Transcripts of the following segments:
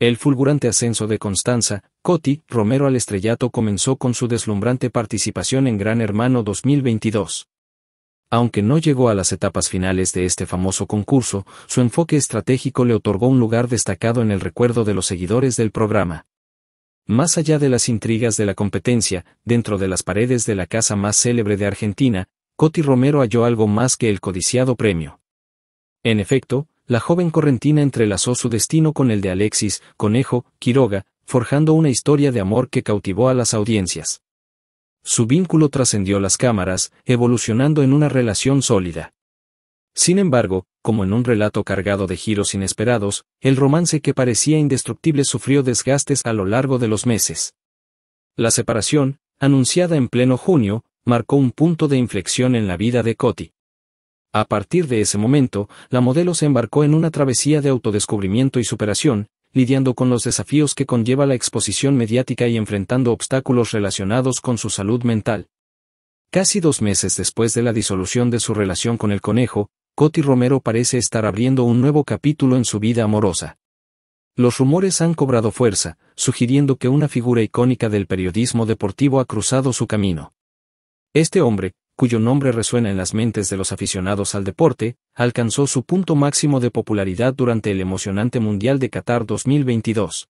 El fulgurante ascenso de Constanza, Coti, Romero al estrellato comenzó con su deslumbrante participación en Gran Hermano 2022. Aunque no llegó a las etapas finales de este famoso concurso, su enfoque estratégico le otorgó un lugar destacado en el recuerdo de los seguidores del programa. Más allá de las intrigas de la competencia, dentro de las paredes de la casa más célebre de Argentina, Coti Romero halló algo más que el codiciado premio. En efecto, la joven correntina entrelazó su destino con el de Alexis, Conejo, Quiroga, forjando una historia de amor que cautivó a las audiencias. Su vínculo trascendió las cámaras, evolucionando en una relación sólida. Sin embargo, como en un relato cargado de giros inesperados, el romance que parecía indestructible sufrió desgastes a lo largo de los meses. La separación, anunciada en pleno junio, marcó un punto de inflexión en la vida de Coti. A partir de ese momento, la modelo se embarcó en una travesía de autodescubrimiento y superación, lidiando con los desafíos que conlleva la exposición mediática y enfrentando obstáculos relacionados con su salud mental. Casi dos meses después de la disolución de su relación con el conejo, Coti Romero parece estar abriendo un nuevo capítulo en su vida amorosa. Los rumores han cobrado fuerza, sugiriendo que una figura icónica del periodismo deportivo ha cruzado su camino. Este hombre, cuyo nombre resuena en las mentes de los aficionados al deporte, alcanzó su punto máximo de popularidad durante el emocionante Mundial de Qatar 2022.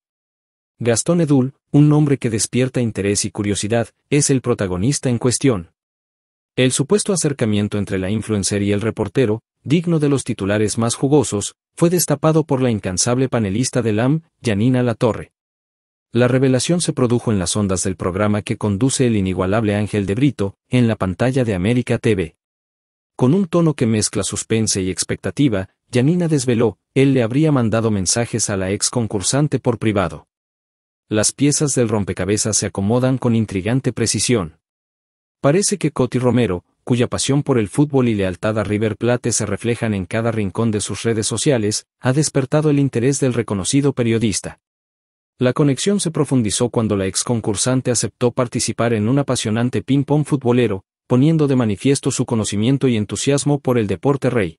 Gastón Edul, un nombre que despierta interés y curiosidad, es el protagonista en cuestión. El supuesto acercamiento entre la influencer y el reportero, digno de los titulares más jugosos, fue destapado por la incansable panelista de LAM, Janina Latorre. La revelación se produjo en las ondas del programa que conduce el inigualable Ángel de Brito, en la pantalla de América TV. Con un tono que mezcla suspense y expectativa, Janina desveló, él le habría mandado mensajes a la ex concursante por privado. Las piezas del rompecabezas se acomodan con intrigante precisión. Parece que Coti Romero, cuya pasión por el fútbol y lealtad a River Plate se reflejan en cada rincón de sus redes sociales, ha despertado el interés del reconocido periodista. La conexión se profundizó cuando la ex concursante aceptó participar en un apasionante ping-pong futbolero, poniendo de manifiesto su conocimiento y entusiasmo por el deporte rey.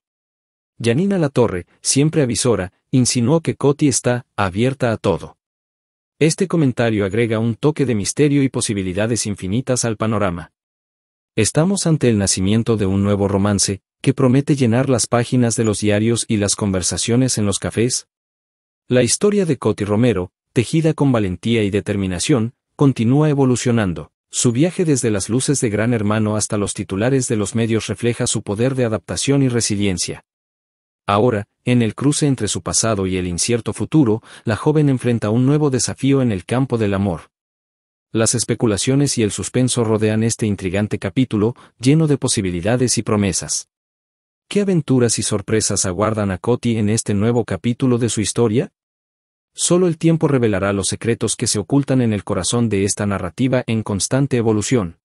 Yanina Latorre, siempre avisora, insinuó que Coti está abierta a todo. Este comentario agrega un toque de misterio y posibilidades infinitas al panorama. Estamos ante el nacimiento de un nuevo romance, que promete llenar las páginas de los diarios y las conversaciones en los cafés. La historia de Coti Romero, tejida con valentía y determinación, continúa evolucionando. Su viaje desde las luces de Gran Hermano hasta los titulares de los medios refleja su poder de adaptación y resiliencia. Ahora, en el cruce entre su pasado y el incierto futuro, la joven enfrenta un nuevo desafío en el campo del amor. Las especulaciones y el suspenso rodean este intrigante capítulo, lleno de posibilidades y promesas. ¿Qué aventuras y sorpresas aguardan a Coti en este nuevo capítulo de su historia? Solo el tiempo revelará los secretos que se ocultan en el corazón de esta narrativa en constante evolución.